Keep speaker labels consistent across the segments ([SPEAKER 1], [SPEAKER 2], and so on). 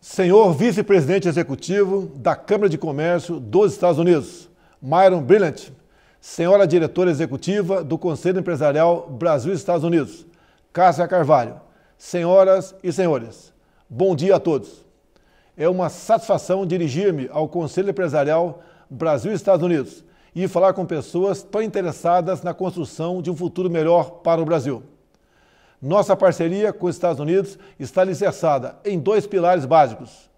[SPEAKER 1] Senhor vice-presidente executivo da Câmara de Comércio dos Estados Unidos, Myron Brilliant; Senhora diretora executiva do Conselho Empresarial Brasil-Estados Unidos, Cássia Carvalho. Senhoras e senhores, bom dia a todos. É uma satisfação dirigir-me ao Conselho Empresarial Brasil-Estados Unidos e falar com pessoas tão interessadas na construção de um futuro melhor para o Brasil. Nossa parceria com os Estados Unidos está alicerçada em dois pilares básicos.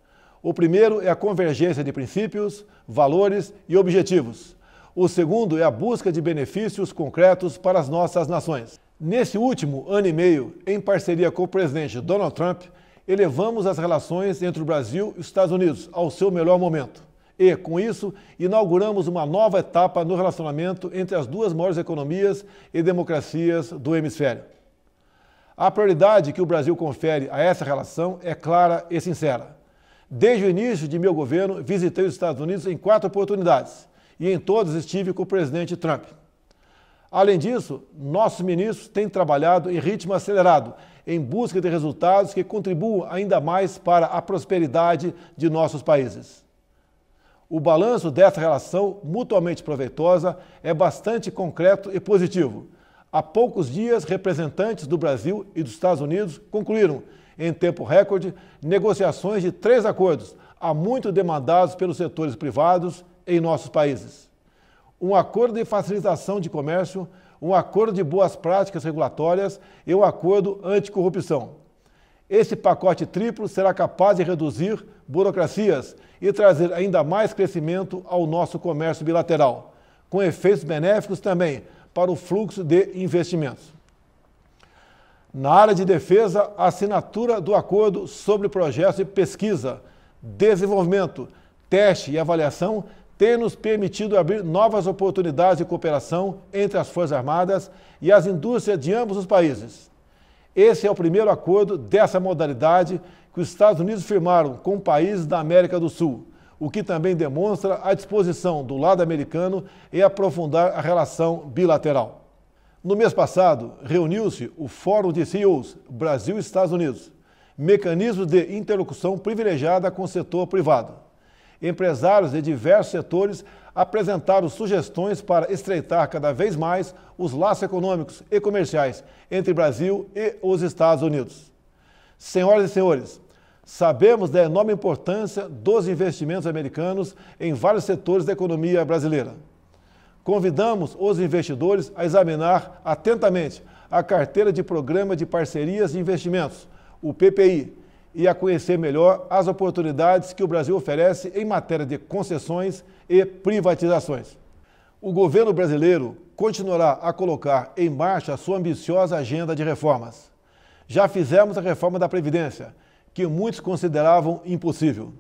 [SPEAKER 1] O primeiro é a convergência de princípios, valores e objetivos. O segundo é a busca de benefícios concretos para as nossas nações. Nesse último ano e meio, em parceria com o presidente Donald Trump, elevamos as relações entre o Brasil e os Estados Unidos ao seu melhor momento. E, com isso, inauguramos uma nova etapa no relacionamento entre as duas maiores economias e democracias do hemisfério. A prioridade que o Brasil confere a essa relação é clara e sincera. Desde o início de meu governo, visitei os Estados Unidos em quatro oportunidades e em todas estive com o presidente Trump. Além disso, nossos ministros têm trabalhado em ritmo acelerado, em busca de resultados que contribuam ainda mais para a prosperidade de nossos países. O balanço dessa relação mutuamente proveitosa é bastante concreto e positivo, Há poucos dias, representantes do Brasil e dos Estados Unidos concluíram, em tempo recorde, negociações de três acordos, há muito demandados pelos setores privados em nossos países. Um acordo de facilitação de comércio, um acordo de boas práticas regulatórias e um acordo anticorrupção. Esse pacote triplo será capaz de reduzir burocracias e trazer ainda mais crescimento ao nosso comércio bilateral, com efeitos benéficos também para o fluxo de investimentos. Na área de defesa, a assinatura do acordo sobre projetos de pesquisa, desenvolvimento, teste e avaliação tem nos permitido abrir novas oportunidades de cooperação entre as Forças Armadas e as indústrias de ambos os países. Esse é o primeiro acordo dessa modalidade que os Estados Unidos firmaram com países da América do Sul o que também demonstra a disposição do lado americano em aprofundar a relação bilateral. No mês passado, reuniu-se o Fórum de CEOs Brasil-Estados Unidos, mecanismo de interlocução privilegiada com o setor privado. Empresários de diversos setores apresentaram sugestões para estreitar cada vez mais os laços econômicos e comerciais entre Brasil e os Estados Unidos. Senhoras e senhores, Sabemos da enorme importância dos investimentos americanos em vários setores da economia brasileira. Convidamos os investidores a examinar atentamente a carteira de Programa de Parcerias e Investimentos, o PPI, e a conhecer melhor as oportunidades que o Brasil oferece em matéria de concessões e privatizações. O governo brasileiro continuará a colocar em marcha sua ambiciosa agenda de reformas. Já fizemos a reforma da Previdência que muitos consideravam impossível.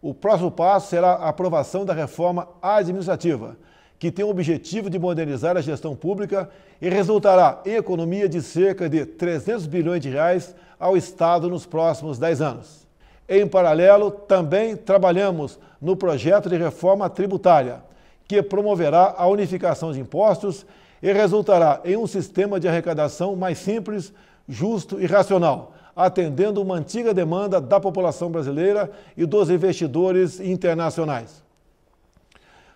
[SPEAKER 1] O próximo passo será a aprovação da reforma administrativa, que tem o objetivo de modernizar a gestão pública e resultará em economia de cerca de 300 bilhões de reais ao Estado nos próximos 10 anos. Em paralelo, também trabalhamos no projeto de reforma tributária, que promoverá a unificação de impostos e resultará em um sistema de arrecadação mais simples, justo e racional, atendendo uma antiga demanda da população brasileira e dos investidores internacionais.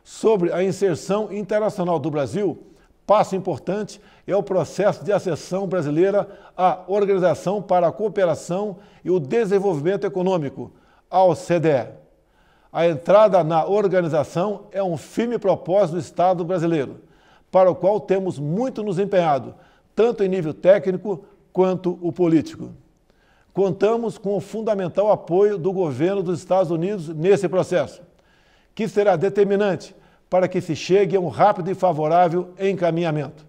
[SPEAKER 1] Sobre a inserção internacional do Brasil, passo importante é o processo de acessão brasileira à Organização para a Cooperação e o Desenvolvimento Econômico, a OCDE. A entrada na organização é um firme propósito do Estado brasileiro, para o qual temos muito nos empenhado, tanto em nível técnico quanto o político contamos com o fundamental apoio do governo dos Estados Unidos nesse processo, que será determinante para que se chegue a um rápido e favorável encaminhamento.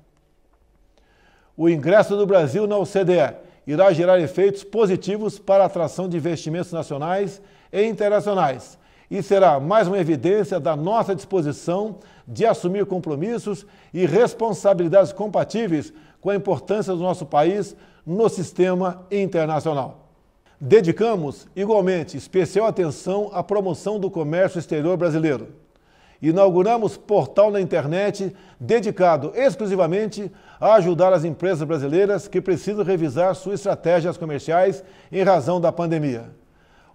[SPEAKER 1] O ingresso do Brasil na OCDE irá gerar efeitos positivos para a atração de investimentos nacionais e internacionais e será mais uma evidência da nossa disposição de assumir compromissos e responsabilidades compatíveis com a importância do nosso país no sistema internacional. Dedicamos igualmente especial atenção à promoção do comércio exterior brasileiro. Inauguramos portal na internet dedicado exclusivamente a ajudar as empresas brasileiras que precisam revisar suas estratégias comerciais em razão da pandemia.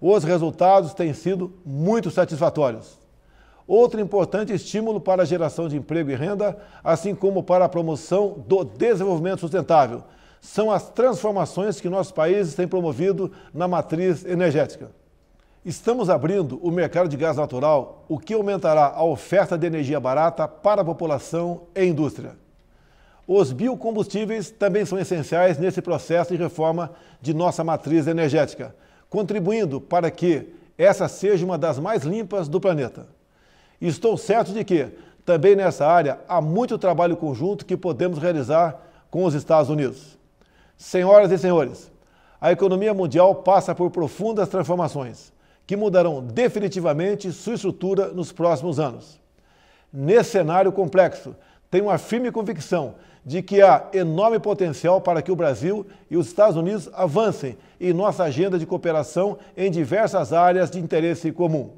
[SPEAKER 1] Os resultados têm sido muito satisfatórios. Outro importante estímulo para a geração de emprego e renda, assim como para a promoção do desenvolvimento sustentável, são as transformações que nosso país tem promovido na matriz energética. Estamos abrindo o mercado de gás natural, o que aumentará a oferta de energia barata para a população e indústria. Os biocombustíveis também são essenciais nesse processo de reforma de nossa matriz energética, contribuindo para que essa seja uma das mais limpas do planeta. Estou certo de que, também nessa área, há muito trabalho conjunto que podemos realizar com os Estados Unidos. Senhoras e senhores, a economia mundial passa por profundas transformações que mudarão definitivamente sua estrutura nos próximos anos. Nesse cenário complexo tenho a firme convicção de que há enorme potencial para que o Brasil e os Estados Unidos avancem em nossa agenda de cooperação em diversas áreas de interesse comum.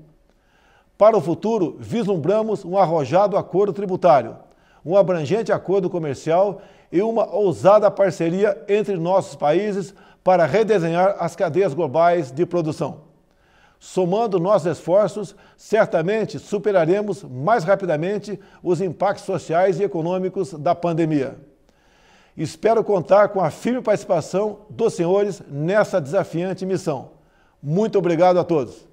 [SPEAKER 1] Para o futuro, vislumbramos um arrojado acordo tributário, um abrangente acordo comercial e uma ousada parceria entre nossos países para redesenhar as cadeias globais de produção. Somando nossos esforços, certamente superaremos mais rapidamente os impactos sociais e econômicos da pandemia. Espero contar com a firme participação dos senhores nessa desafiante missão. Muito obrigado a todos.